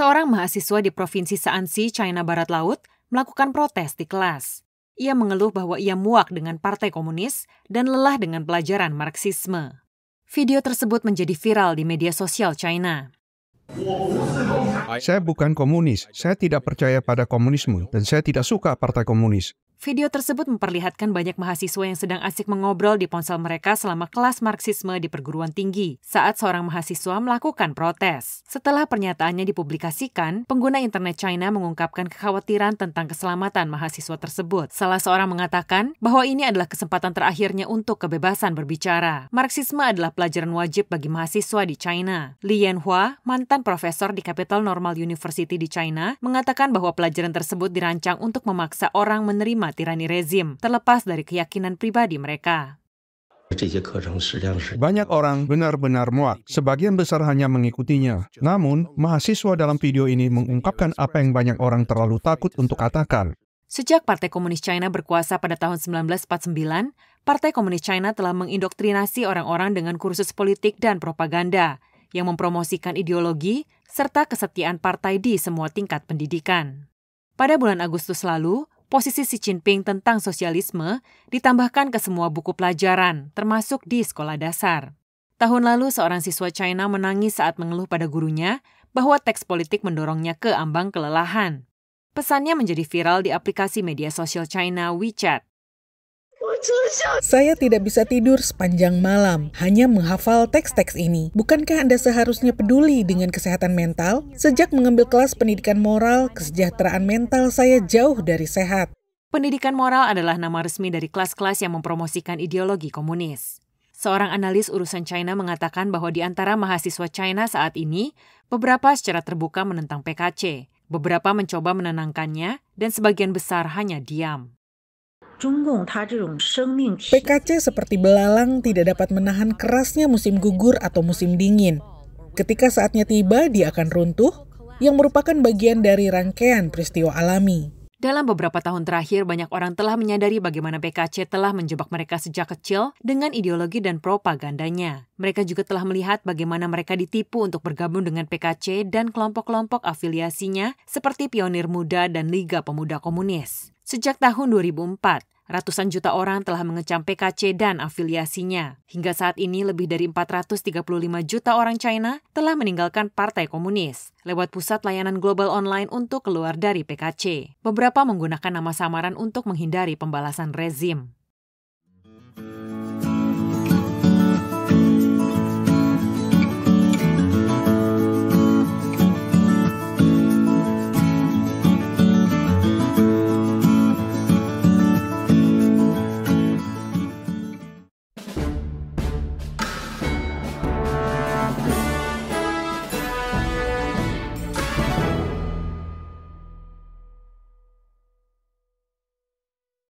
seorang mahasiswa di Provinsi Shaanxi, China Barat Laut, melakukan protes di kelas. Ia mengeluh bahwa ia muak dengan Partai Komunis dan lelah dengan pelajaran Marxisme. Video tersebut menjadi viral di media sosial China. Saya bukan komunis, saya tidak percaya pada komunisme, dan saya tidak suka Partai Komunis. Video tersebut memperlihatkan banyak mahasiswa yang sedang asik mengobrol di ponsel mereka selama kelas Marxisme di perguruan tinggi saat seorang mahasiswa melakukan protes. Setelah pernyataannya dipublikasikan, pengguna internet China mengungkapkan kekhawatiran tentang keselamatan mahasiswa tersebut. Salah seorang mengatakan bahwa ini adalah kesempatan terakhirnya untuk kebebasan berbicara. Marxisme adalah pelajaran wajib bagi mahasiswa di China. Li Yanhua, mantan profesor di Capital Normal University di China, mengatakan bahwa pelajaran tersebut dirancang untuk memaksa orang menerima tirani rezim, terlepas dari keyakinan pribadi mereka. Banyak orang benar-benar muak, sebagian besar hanya mengikutinya. Namun, mahasiswa dalam video ini mengungkapkan apa yang banyak orang terlalu takut untuk katakan. Sejak Partai Komunis China berkuasa pada tahun 1949, Partai Komunis China telah mengindoktrinasi orang-orang dengan kursus politik dan propaganda yang mempromosikan ideologi serta kesetiaan partai di semua tingkat pendidikan. Pada bulan Agustus lalu, posisi Xi Jinping tentang sosialisme ditambahkan ke semua buku pelajaran, termasuk di sekolah dasar. Tahun lalu, seorang siswa China menangis saat mengeluh pada gurunya bahwa teks politik mendorongnya ke ambang kelelahan. Pesannya menjadi viral di aplikasi media sosial China WeChat. Saya tidak bisa tidur sepanjang malam, hanya menghafal teks-teks ini. Bukankah Anda seharusnya peduli dengan kesehatan mental? Sejak mengambil kelas pendidikan moral, kesejahteraan mental saya jauh dari sehat. Pendidikan moral adalah nama resmi dari kelas-kelas yang mempromosikan ideologi komunis. Seorang analis urusan China mengatakan bahwa di antara mahasiswa China saat ini, beberapa secara terbuka menentang PKC, beberapa mencoba menenangkannya, dan sebagian besar hanya diam. PKC seperti belalang tidak dapat menahan kerasnya musim gugur atau musim dingin. Ketika saatnya tiba, dia akan runtuh, yang merupakan bagian dari rangkaian peristiwa alami. Dalam beberapa tahun terakhir, banyak orang telah menyadari bagaimana PKC telah menjebak mereka sejak kecil dengan ideologi dan propagandanya. Mereka juga telah melihat bagaimana mereka ditipu untuk bergabung dengan PKC dan kelompok-kelompok afiliasinya seperti Pionir Muda dan Liga Pemuda Komunis. Sejak tahun 2004, Ratusan juta orang telah mengecam PKC dan afiliasinya. Hingga saat ini, lebih dari 435 juta orang China telah meninggalkan Partai Komunis lewat pusat layanan global online untuk keluar dari PKC. Beberapa menggunakan nama samaran untuk menghindari pembalasan rezim. Thank you.